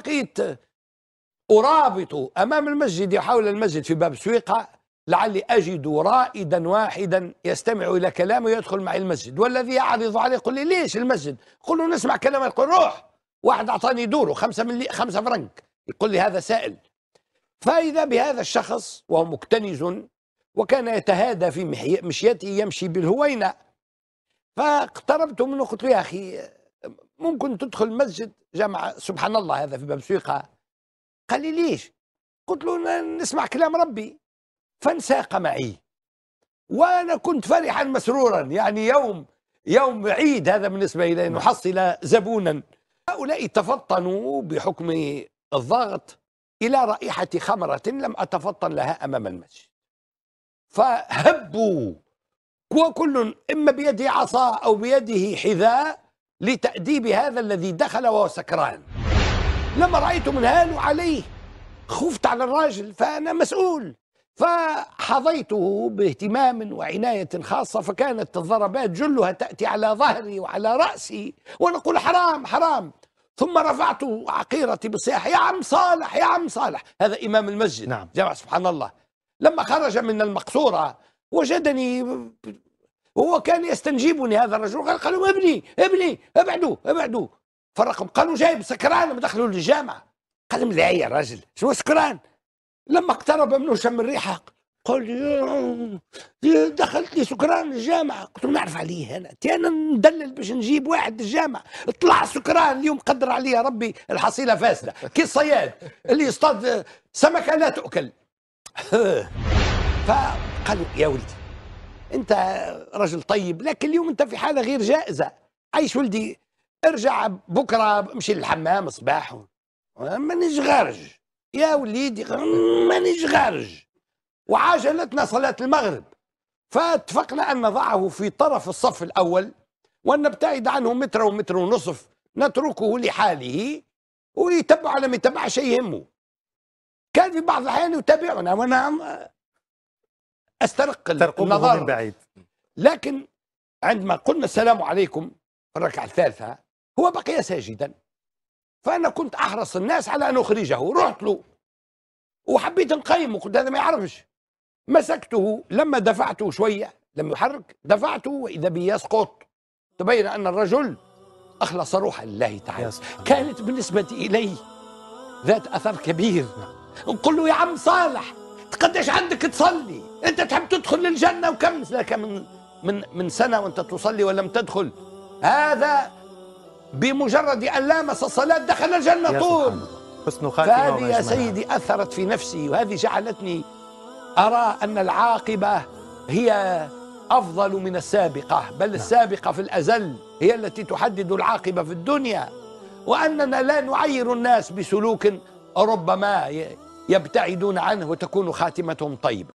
بقيت أرابط أمام المسجد حول المسجد في باب سويقة لعلي أجد رائدا واحدا يستمع إلى كلامه ويدخل معي المسجد والذي يعرض عليه يقول لي ليش المسجد قل له نسمع كلامه يقول روح واحد أعطاني دوره خمسة, ملي خمسة فرنك يقول لي هذا سائل فإذا بهذا الشخص وهو مكتنز وكان يتهادى في مشيته يمشي بالهوينة فاقتربت منه قلت له يا أخي ممكن تدخل مسجد جامع سبحان الله هذا في بمسويقة قال لي ليش قلت له نسمع كلام ربي فانساق معي وأنا كنت فرحا مسرورا يعني يوم يوم عيد هذا بالنسبة إلي أن زبونا هؤلاء تفطنوا بحكم الضغط إلى رائحة خمرة لم أتفطن لها أمام المسجد فهبوا وكل إما بيده عصا أو بيده حذاء لتأديب هذا الذي دخل وهو سكران لما رأيته من هالو عليه خفت على الراجل فأنا مسؤول فحظيته باهتمام وعناية خاصة فكانت الضربات جلها تأتي على ظهري وعلى رأسي ونقول حرام حرام ثم رفعت عقيرتي بصياح يا عم صالح يا عم صالح هذا إمام المسجد نعم. جمع سبحان الله لما خرج من المقصورة وجدني هو كان يستنجبني هذا الرجل قال قالوا ابني ابني ابعدوا ابعدوا فرقهم قالوا جايب سكران ودخلوا للجامعه قال لهم لا يا راجل شو سكران لما اقترب منه شم الريحه قال لي دخلت لي سكران الجامعه قلت له نعرف عليه انا انا ندلل باش نجيب واحد الجامعه طلع سكران اليوم قدر عليه ربي الحصيله فاسده كي الصياد اللي يصطاد سمكه لا تؤكل فقالوا يا ولدي انت رجل طيب لكن اليوم انت في حاله غير جائزه عيش ولدي ارجع بكره امشي للحمام صباح مانيش غارج يا وليدي مانيش غارج وعاجلتنا صلاه المغرب فاتفقنا ان نضعه في طرف الصف الاول وان نبتعد عنه متر ومتر ونصف نتركه لحاله ويتبع لم يتبع شيء يهمه كان في بعض الاحيان يتابعنا وانا استرق النظر من بعيد لكن عندما قلنا السلام عليكم في الركعه الثالثه هو بقي ساجدا فانا كنت احرص الناس على ان اخرجه رحت له وحبيت نقيمه قلت هذا ما يعرفش مسكته لما دفعته شويه لم يحرك دفعته واذا بي يسقط تبين ان الرجل اخلص روحه لله تعالى كانت بالنسبه الي ذات اثر كبير نقول له يا عم صالح قديش عندك تصلي انت تحب تدخل للجنه وكم لك من من من سنه وانت تصلي ولم تدخل هذا بمجرد ان لامس الصلاه دخل الجنه طول حسن خاتمه فهذه يا سيدي اثرت في نفسي وهذه جعلتني ارى ان العاقبه هي افضل من السابقه بل نعم. السابقه في الازل هي التي تحدد العاقبه في الدنيا واننا لا نعير الناس بسلوك ربما يبتعدون عنه وتكون خاتمتهم طيبه